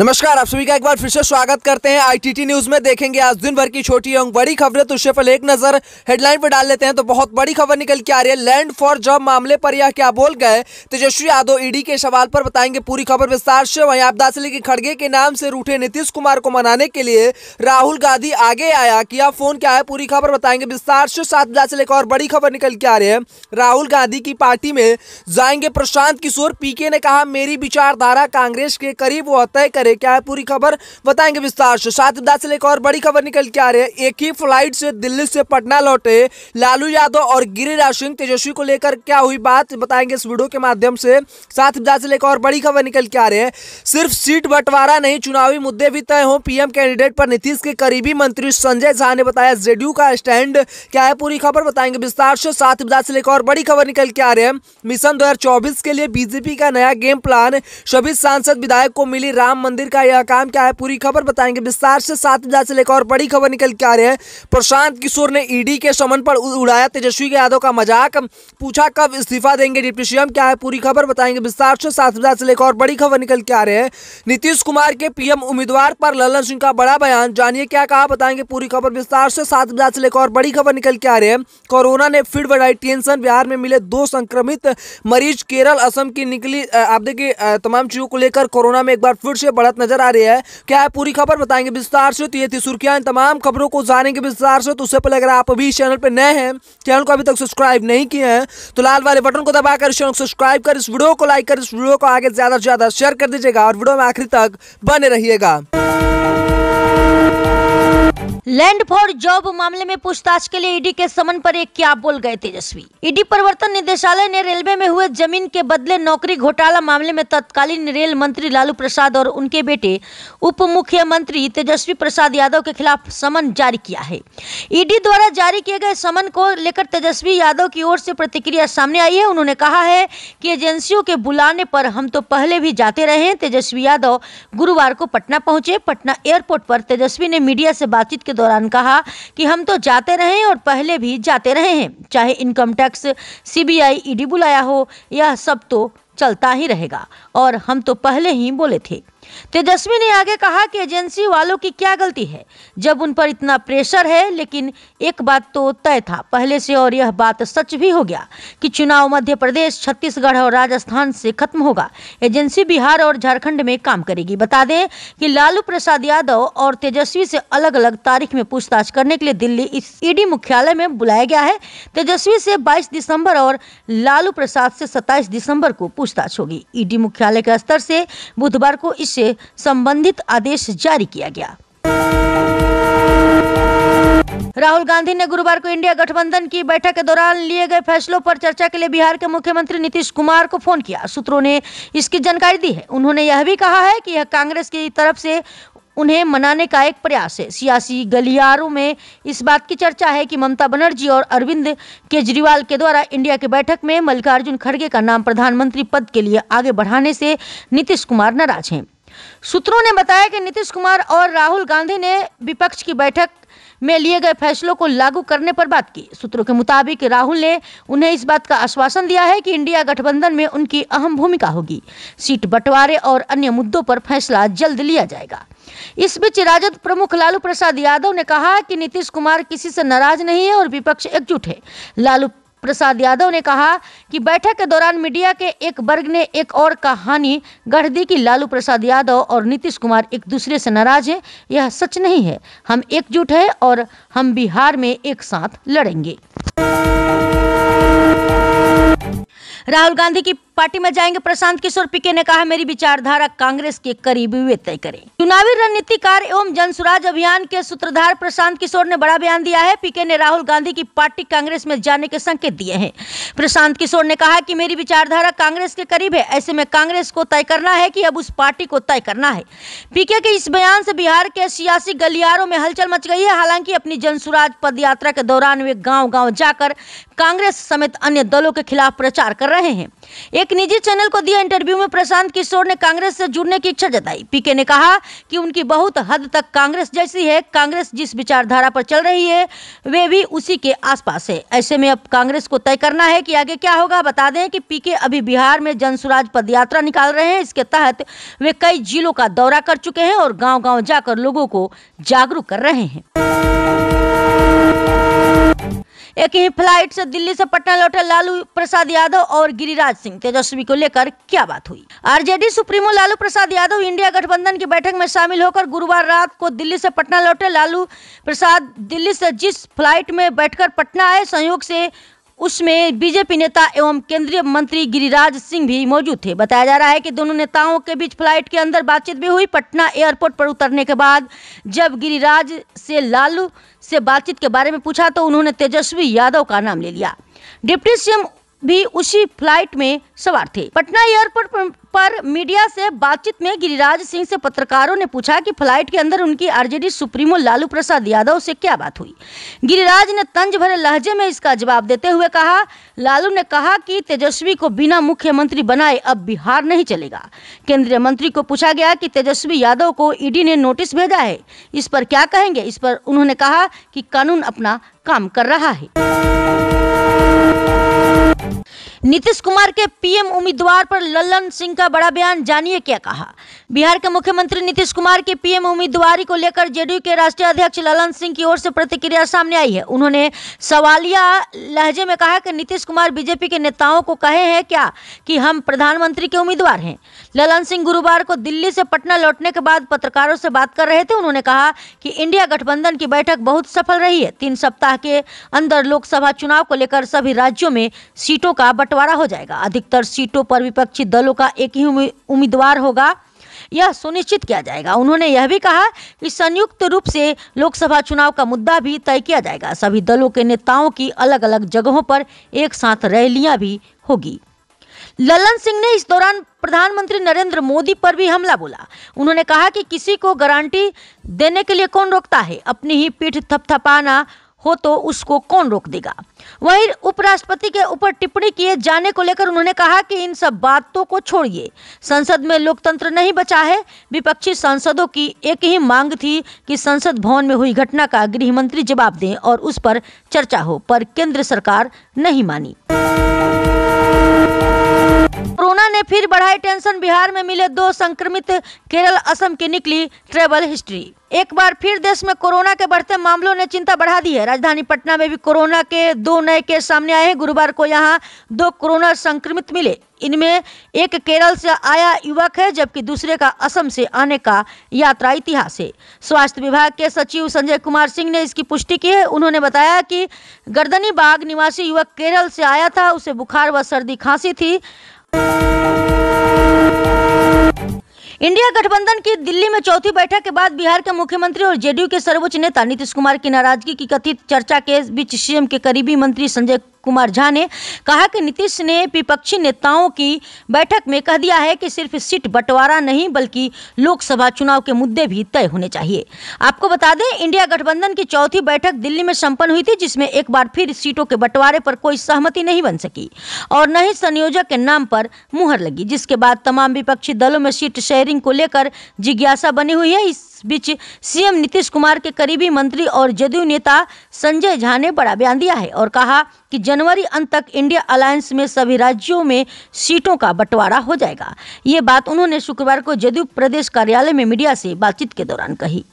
नमस्कार आप सभी का एक बार फिर से स्वागत करते हैं आईटीटी न्यूज में देखेंगे आज दिन भर की छोटी एवं बड़ी खबरें तो उससे पहले एक नजर हेडलाइन पर डाल लेते हैं तो बहुत बड़ी खबर निकल के आ रही है लैंड फॉर जॉब मामले पर यह क्या बोल गए तेजस्वी यादव ईडी e के सवाल पर बताएंगे पूरी खबर विस्तार से वहीं आपदा से लेकर खड़गे के नाम से रूठे नीतीश कुमार को मनाने के लिए राहुल गांधी आगे आया किया फोन क्या है पूरी खबर बताएंगे विस्तार से सात से लेकर और बड़ी खबर निकल के आ रही है राहुल गांधी की पार्टी में जाएंगे प्रशांत किशोर पीके ने कहा मेरी विचारधारा कांग्रेस के करीब वो तय करे रहे क्या है पूरी खबर बताएंगे विस्तार से साथ ही से लेकर और बड़ी खबर निकल के आ रही है एक ही फ्लाइट से दिल्ली से पटना लौटे लालू यादव और गिरिराज सिंह तेजस्वी को लेकर क्या हुई बात बताएंगे इस वीडियो के माध्यम से साथ ही से लेकर और बड़ी खबर निकल के आ रही है सिर्फ सीट बंटवारा नहीं चुनावी मुद्दे भी तय हो पीएम कैंडिडेट पर नीतीश के करीबी मंत्री संजय झा ने बताया जेडीयू का स्टैंड क्या है पूरी खबर बताएंगे विस्तार से साथ ही एक और बड़ी खबर निकल के आ रही है मिशन दो के लिए बीजेपी का नया गेम प्लान सभी सांसद विधायक को मिली राम मंदिर मंदिर का यह काम क्या है पूरी खबर बताएंगे विस्तार से सात हजार से लेकर और बड़ी खबर निकल के आ रही है प्रशांत किशोर ने ईडी e के समन पर उड़ाया तेजस्वी यादव का मजाक पूछा कब इस्तीफा देंगे डिप्टी सीएम क्या है पूरी खबर बताएंगे विस्तार से सात हजार से लेकर और बड़ी खबर निकल के आ रहे हैं नीतीश कुमार के पीएम उम्मीदवार पर ललन सिंह का बड़ा बयान जानिए क्या कहा बताएंगे पूरी खबर विस्तार से सात बजाज से लेकर और बड़ी खबर निकल के आ रहे हैं कोरोना ने फिर बढ़ाई टेंशन बिहार में मिले दो संक्रमित मरीज केरल असम की निकली आप देखिए तमाम चीज़ों को लेकर कोरोना में एक बार फिर से बढ़त नजर आ रही है क्या है पूरी खबर बताएंगे विस्तार से तो ये थी सुर्खियां इन तमाम खबरों को जानेंगे विस्तार से तो उससे पहले अगर आप अभी चैनल पर नए हैं चैनल को अभी तक सब्सक्राइब नहीं किए हैं तो लाल वाले बटन को दबाकर चैनल को सब्सक्राइब कर इस वीडियो को लाइक कर इस वीडियो को आगे ज़्यादा से ज़्यादा शेयर कर दीजिएगा और वीडियो में आखिरी तक बने रहिएगा लैंड फॉर जॉब मामले में पूछताछ के लिए ईडी के समन पर एक क्या बोल गए तेजस्वी ईडी प्रवर्तन निदेशालय ने रेलवे में हुए जमीन के बदले नौकरी घोटाला मामले में तत्कालीन रेल मंत्री लालू प्रसाद और उनके बेटे उप मुख्यमंत्री तेजस्वी प्रसाद यादव के खिलाफ समन जारी किया है ईडी द्वारा जारी किए गए समन को लेकर तेजस्वी यादव की ओर से प्रतिक्रिया सामने आई है उन्होंने कहा है कि एजेंसियों के बुलाने पर हम तो पहले भी जाते रहे तेजस्वी यादव गुरुवार को पटना पहुंचे पटना एयरपोर्ट पर तेजस्वी ने मीडिया से बातचीत के दौरान कहा कि हम तो जाते रहे और पहले भी जाते रहे हैं चाहे इनकम टैक्स सीबीआई ईडी बुलाया हो यह सब तो चलता ही रहेगा और हम तो पहले ही बोले थे तेजस्वी ने आगे कहा कि एजेंसी वालों की क्या गलती है जब उन पर इतना प्रेशर है लेकिन एक बात तो तय था पहले से और यह बात सच भी हो गया कि चुनाव मध्य प्रदेश छत्तीसगढ़ और राजस्थान से खत्म होगा एजेंसी बिहार और झारखंड में काम करेगी बता दें कि लालू प्रसाद यादव और तेजस्वी से अलग अलग तारीख में पूछताछ करने के लिए दिल्ली ईडी मुख्यालय में बुलाया गया है तेजस्वी से बाईस दिसंबर और लालू प्रसाद से सत्ताईस दिसंबर को पूछताछ होगी ईडी मुख्यालय के स्तर से बुधवार को इस से संबंधित आदेश जारी किया गया राहुल गांधी ने गुरुवार को इंडिया गठबंधन की बैठक के दौरान लिए गए फैसलों पर चर्चा के लिए बिहार के मुख्यमंत्री नीतीश कुमार को फोन किया सूत्रों ने इसकी जानकारी दी है उन्होंने यह भी कहा है कि यह कांग्रेस की तरफ से उन्हें मनाने का एक प्रयास है सियासी गलियारों में इस बात की चर्चा है कि ममता बनर्जी और अरविंद केजरीवाल के द्वारा इंडिया की बैठक में मल्लिकार्जुन खड़गे का नाम प्रधानमंत्री पद के लिए आगे बढ़ाने से नीतीश कुमार नाराज हैं सूत्रों ने बताया कि नीतीश कुमार और राहुल गांधी ने विपक्ष की बैठक में लिए गए फैसलों को लागू करने पर बात की सूत्रों के मुताबिक राहुल ने उन्हें इस बात का आश्वासन दिया है कि इंडिया गठबंधन में उनकी अहम भूमिका होगी सीट बंटवारे और अन्य मुद्दों पर फैसला जल्द लिया जाएगा इस बीच राजद प्रमुख लालू प्रसाद यादव ने कहा कि नीतीश कुमार किसी से नाराज नहीं है और विपक्ष एकजुट है लालू प्रसाद यादव ने कहा कि बैठक के दौरान मीडिया के एक वर्ग ने एक और कहानी गढ़ दी कि लालू प्रसाद यादव और नीतीश कुमार एक दूसरे से नाराज हैं यह सच नहीं है हम एकजुट हैं और हम बिहार में एक साथ लड़ेंगे राहुल गांधी की पार्टी में जाएंगे प्रशांत किशोर पीके ने कहा मेरी विचारधारा कांग्रेस के करीब वे तय करें चुनावी रणनीतिकार एवं जनसुराज अभियान के सूत्रधार प्रशांत किशोर ने बड़ा बयान दिया है पीके ने राहुल गांधी की पार्टी कांग्रेस में जाने के संकेत दिए हैं प्रशांत किशोर ने कहा कि मेरी विचारधारा कांग्रेस के करीब है ऐसे में कांग्रेस को तय करना है कि अब उस पार्टी को तय करना है पीके के इस बयान से बिहार के सियासी गलियारों में हलचल मच गई है हालांकि अपनी जनसुराज पद के दौरान वे गाँव गाँव जाकर कांग्रेस समेत अन्य दलों के खिलाफ प्रचार कर रहे हैं एक निजी चैनल को दिया इंटरव्यू में प्रशांत किशोर ने कांग्रेस से जुड़ने की इच्छा जताई पीके ने कहा कि उनकी बहुत हद तक कांग्रेस जैसी है कांग्रेस जिस विचारधारा पर चल रही है वे भी उसी के आसपास है ऐसे में अब कांग्रेस को तय करना है कि आगे क्या होगा बता दें कि पीके अभी बिहार में जनसुराज यात्रा निकाल रहे हैं इसके तहत वे कई जिलों का दौरा कर चुके हैं और गाँव गाँव जाकर लोगों को जागरूक कर रहे हैं एक ही फ्लाइट से दिल्ली से पटना लौटे लालू प्रसाद यादव और गिरिराज सिंह तेजस्वी को लेकर क्या बात हुई आरजेडी सुप्रीमो लालू प्रसाद यादव इंडिया गठबंधन की बैठक में शामिल होकर गुरुवार रात को दिल्ली से पटना लौटे लालू प्रसाद दिल्ली से जिस फ्लाइट में बैठकर पटना आए संयोग से उसमें बीजेपी नेता एवं केंद्रीय मंत्री गिरिराज सिंह भी मौजूद थे बताया जा रहा है कि दोनों नेताओं के बीच फ्लाइट के अंदर बातचीत भी हुई पटना एयरपोर्ट पर उतरने के बाद जब गिरिराज से लालू से बातचीत के बारे में पूछा तो उन्होंने तेजस्वी यादव का नाम ले लिया डिप्टी सीएम भी उसी फ्लाइट में सवार थे पटना एयरपोर्ट पर, मीडिया से बातचीत में गिरिराज सिंह से पत्रकारों ने पूछा कि फ्लाइट के अंदर उनकी आरजेडी सुप्रीमो लालू प्रसाद यादव से क्या बात हुई गिरिराज ने तंज भरे लहजे में इसका जवाब देते हुए कहा लालू ने कहा कि तेजस्वी को बिना मुख्यमंत्री बनाए अब बिहार नहीं चलेगा केंद्रीय मंत्री को पूछा गया कि तेजस्वी यादव को ईडी ने नोटिस भेजा है इस पर क्या कहेंगे इस पर उन्होंने कहा कि कानून अपना काम कर रहा है नीतीश कुमार के पीएम उम्मीदवार पर ललन सिंह का बड़ा बयान जानिए क्या कहा बिहार के मुख्यमंत्री नीतीश कुमार के पीएम उम्मीदवारी को लेकर जेडीयू के राष्ट्रीय अध्यक्ष ललन सिंह की ओर से प्रतिक्रिया सामने आई है उन्होंने सवालिया लहजे में कहा कि नीतीश कुमार बीजेपी के नेताओं को कहे हैं क्या कि हम प्रधानमंत्री के उम्मीदवार हैं ललन सिंह गुरुवार को दिल्ली से पटना लौटने के बाद पत्रकारों से बात कर रहे थे उन्होंने कहा कि इंडिया गठबंधन की बैठक बहुत सफल रही है तीन सप्ताह के अंदर लोकसभा चुनाव को लेकर सभी राज्यों में सीटों का बट बंटवारा हो जाएगा अधिकतर सीटों पर विपक्षी दलों का एक ही उम्मीदवार होगा यह सुनिश्चित किया जाएगा उन्होंने यह भी कहा कि संयुक्त रूप से लोकसभा चुनाव का मुद्दा भी तय किया जाएगा सभी दलों के नेताओं की अलग अलग जगहों पर एक साथ रैलियां भी होगी ललन सिंह ने इस दौरान प्रधानमंत्री नरेंद्र मोदी पर भी हमला बोला उन्होंने कहा कि किसी को गारंटी देने के लिए कौन रोकता है अपनी ही पीठ थपथपाना हो तो उसको कौन रोक देगा वहीं उपराष्ट्रपति के ऊपर टिप्पणी किए जाने को लेकर उन्होंने कहा कि इन सब बातों को छोड़िए संसद में लोकतंत्र नहीं बचा है विपक्षी सांसदों की एक ही मांग थी कि संसद भवन में हुई घटना का गृह मंत्री जवाब दें और उस पर चर्चा हो पर केंद्र सरकार नहीं मानी कोरोना ने फिर बढ़ाई टेंशन बिहार में मिले दो संक्रमित केरल असम की निकली ट्रेवल हिस्ट्री एक बार फिर देश में कोरोना के बढ़ते मामलों ने चिंता बढ़ा दी है राजधानी पटना में भी कोरोना के दो नए केस सामने आए हैं गुरुवार को यहां दो कोरोना संक्रमित मिले इनमें एक केरल से आया युवक है जबकि दूसरे का असम से आने का यात्रा इतिहास है स्वास्थ्य विभाग के सचिव संजय कुमार सिंह ने इसकी पुष्टि की है उन्होंने बताया कि गर्दनी बाग निवासी युवक केरल से आया था उसे बुखार व सर्दी खांसी थी इंडिया गठबंधन की दिल्ली में चौथी बैठक के बाद बिहार के मुख्यमंत्री और जेडीयू के सर्वोच्च नेता नीतीश कुमार की नाराजगी की कथित चर्चा के बीच सीएम के करीबी मंत्री संजय कुमार झा ने कहा कि नीतीश ने विपक्षी नेताओं की बैठक में कह दिया है कि सिर्फ सीट बंटवारा नहीं बल्कि लोकसभा चुनाव के मुद्दे भी तय होने चाहिए आपको बता दें इंडिया गठबंधन की चौथी बैठक दिल्ली में संपन्न हुई थी जिसमें एक बार फिर सीटों के बंटवारे पर कोई सहमति नहीं बन सकी और न ही संयोजक के नाम पर मुहर लगी जिसके बाद तमाम विपक्षी दलों में सीट शेयरिंग को लेकर जिज्ञासा बनी हुई है इस बीच सीएम नीतीश कुमार के करीबी मंत्री और जदयू नेता संजय झा ने बड़ा बयान दिया है और कहा कि जनवरी अंत तक इंडिया अलायंस में सभी राज्यों में सीटों का बंटवारा हो जाएगा ये बात उन्होंने शुक्रवार को जदयू प्रदेश कार्यालय में मीडिया से बातचीत के दौरान कही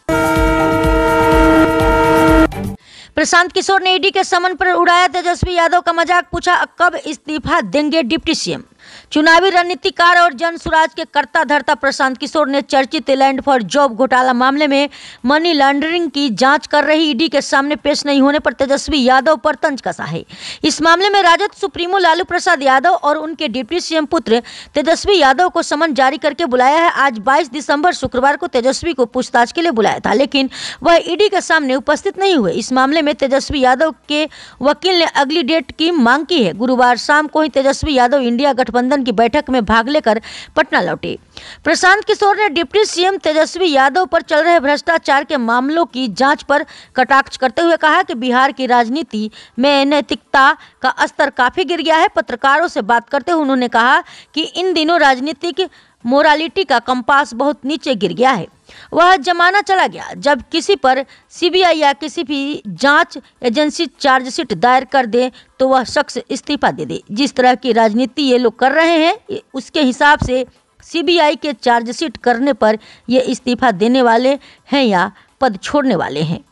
प्रशांत किशोर ने ईडी के समन पर उड़ाया तेजस्वी यादव का मजाक पूछा कब इस्तीफा देंगे डिप्टी सीएम चुनावी रणनीतिकार और जन स्वराज के कर्ता धर्ता प्रशांत किशोर ने चर्चित लैंड फॉर जॉब घोटाला मामले में मनी लॉन्ड्रिंग की जांच कर रही ईडी के सामने पेश नहीं होने पर तेजस्वी यादव पर तंज कसा है इस मामले में राजद सुप्रीमो लालू प्रसाद यादव और उनके डिप्टी सीएम पुत्र तेजस्वी यादव को समन जारी करके बुलाया है आज बाईस दिसंबर शुक्रवार को तेजस्वी को पूछताछ के लिए बुलाया था लेकिन वह ईडी के सामने उपस्थित नहीं हुए इस मामले में तेजस्वी यादव के वकील ने अगली डेट की मांग की है गुरुवार शाम को ही तेजस्वी यादव इंडिया गठबंधन गठबंधन की बैठक में भाग लेकर पटना लौटे प्रशांत किशोर ने डिप्टी सीएम तेजस्वी यादव पर चल रहे भ्रष्टाचार के मामलों की जांच पर कटाक्ष करते हुए कहा कि बिहार की राजनीति में नैतिकता का स्तर काफी गिर गया है पत्रकारों से बात करते हुए उन्होंने कहा कि इन दिनों राजनीतिक मोरालिटी का कंपास बहुत नीचे गिर गया है वह जमाना चला गया जब किसी पर सीबीआई या किसी भी जांच एजेंसी चार्जशीट दायर कर दे तो वह शख्स इस्तीफा दे दे जिस तरह की राजनीति ये लोग कर रहे हैं उसके हिसाब से सीबीआई के चार्जशीट करने पर ये इस्तीफा देने वाले हैं या पद छोड़ने वाले हैं